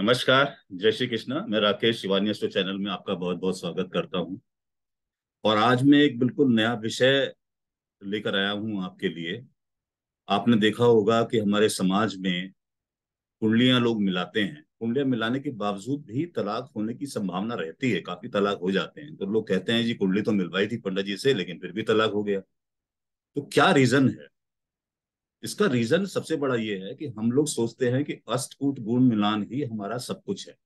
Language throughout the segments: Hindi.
नमस्कार जय श्री कृष्णा मैं राकेश शिवानी एस्ट्रो चैनल में आपका बहुत बहुत स्वागत करता हूं और आज मैं एक बिल्कुल नया विषय लेकर आया हूं आपके लिए आपने देखा होगा कि हमारे समाज में कुंडलियां लोग मिलाते हैं कुंडलियां मिलाने के बावजूद भी तलाक होने की संभावना रहती है काफी तलाक हो जाते हैं तो लोग कहते हैं जी कुंडली तो मिलवाई थी पंडित जी से लेकिन फिर भी तलाक हो गया तो क्या रीजन है इसका रीजन सबसे बड़ा ये है कि हम लोग सोचते हैं कि अष्टकूट गुण मिलान ही हमारा सब कुछ है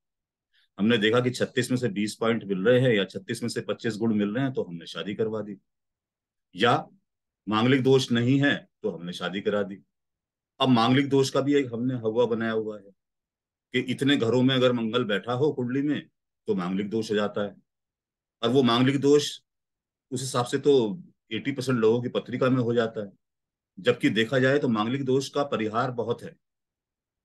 हमने देखा कि 36 में से 20 पॉइंट मिल रहे हैं या 36 में से 25 गुण मिल रहे हैं तो हमने शादी करवा दी या मांगलिक दोष नहीं है तो हमने शादी करा दी अब मांगलिक दोष का भी एक हमने हवा बनाया हुआ है कि इतने घरों में अगर मंगल बैठा हो कुंडली में तो मांगलिक दोष हो जाता है और वो मांगलिक दोष उस हिसाब से तो 80 परसेंट लोगों की पत्रिका में हो जाता है जबकि देखा जाए तो मांगलिक दोष का परिहार बहुत है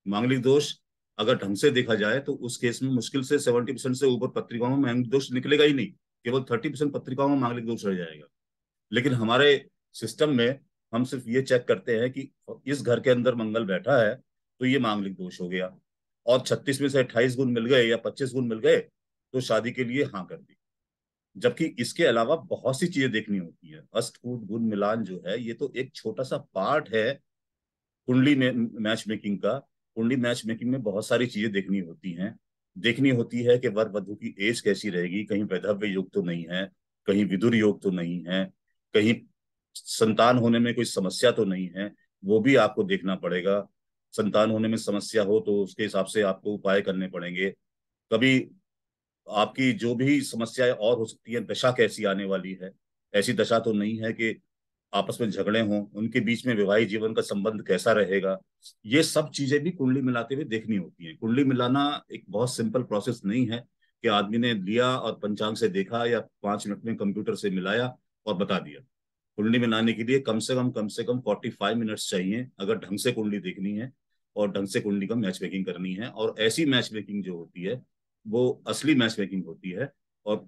मांगलिक दोष अगर ढंग से देखा जाए तो उस केस में मुश्किल से सेवेंटी परसेंट से ऊपर पत्रिकाओं में मांगलिक दोष निकलेगा ही नहीं केवल थर्टी परसेंट पत्रिकाओं में मांगलिक दोष रह जाएगा लेकिन हमारे सिस्टम में हम सिर्फ ये चेक करते हैं कि इस घर के अंदर मंगल बैठा है तो ये मांगलिक दोष हो गया और छत्तीस में से अट्ठाईस गुण मिल गए या पच्चीस गुण मिल गए तो शादी के लिए हाँ कर दी जबकि इसके अलावा बहुत सी चीजें देखनी होती है अष्टकूट गुण मिलान जो है ये तो एक छोटा सा पार्ट है कुंडली मैच मेकिंग का कुंडली मैच मेकिंग में बहुत सारी चीजें देखनी होती हैं देखनी होती है कि वर वधु की एज कैसी रहेगी कहीं वैधव्य योग तो नहीं है कहीं विदुर योग तो नहीं है कहीं संतान होने में कोई समस्या तो नहीं है वो भी आपको देखना पड़ेगा संतान होने में समस्या हो तो उसके हिसाब से आपको उपाय करने पड़ेंगे कभी आपकी जो भी समस्याएं और हो सकती है दशा कैसी आने वाली है ऐसी दशा तो नहीं है कि आपस में झगड़े हों उनके बीच में विवाही जीवन का संबंध कैसा रहेगा ये सब चीजें भी कुंडली मिलाते हुए देखनी होती है कुंडली मिलाना एक बहुत सिंपल प्रोसेस नहीं है कि आदमी ने लिया और पंचांग से देखा या पांच मिनट में कंप्यूटर से मिलाया और बता दिया कुंडली मिलाने के लिए कम से कम कम से कम फोर्टी फाइव मिनट्स चाहिए अगर ढंग से कुंडली देखनी है और ढंग से कुंडली का मैच मेकिंग करनी है और ऐसी मैच मेकिंग जो होती है वो असली मैच मेकिंग होती है और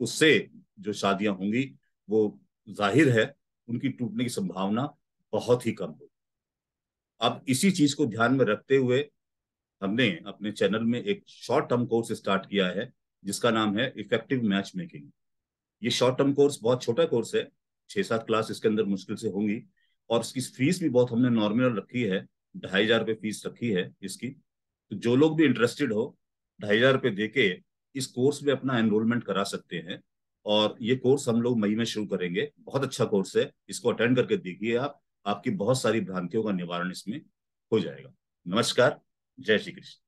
उससे जो शादियां होंगी वो जाहिर है उनकी टूटने की संभावना बहुत ही कम होगी अब इसी चीज को ध्यान में रखते हुए हमने अपने चैनल में एक शॉर्ट टर्म कोर्स स्टार्ट किया है जिसका नाम है इफेक्टिव मैच मेकिंग ये शॉर्ट टर्म कोर्स बहुत छोटा कोर्स है छह सात क्लास इसके अंदर मुश्किल से होंगी और इसकी फीस भी बहुत हमने नॉर्मल रखी है ढाई हजार रुपये फीस रखी है इसकी तो जो लोग भी इंटरेस्टेड हो ढाई हजार रुपये दे इस कोर्स में अपना एनरोलमेंट करा सकते हैं और ये कोर्स हम लोग मई में शुरू करेंगे बहुत अच्छा कोर्स है इसको अटेंड करके देखिए आप आपकी बहुत सारी भ्रांतियों का निवारण इसमें हो जाएगा नमस्कार जय श्री कृष्ण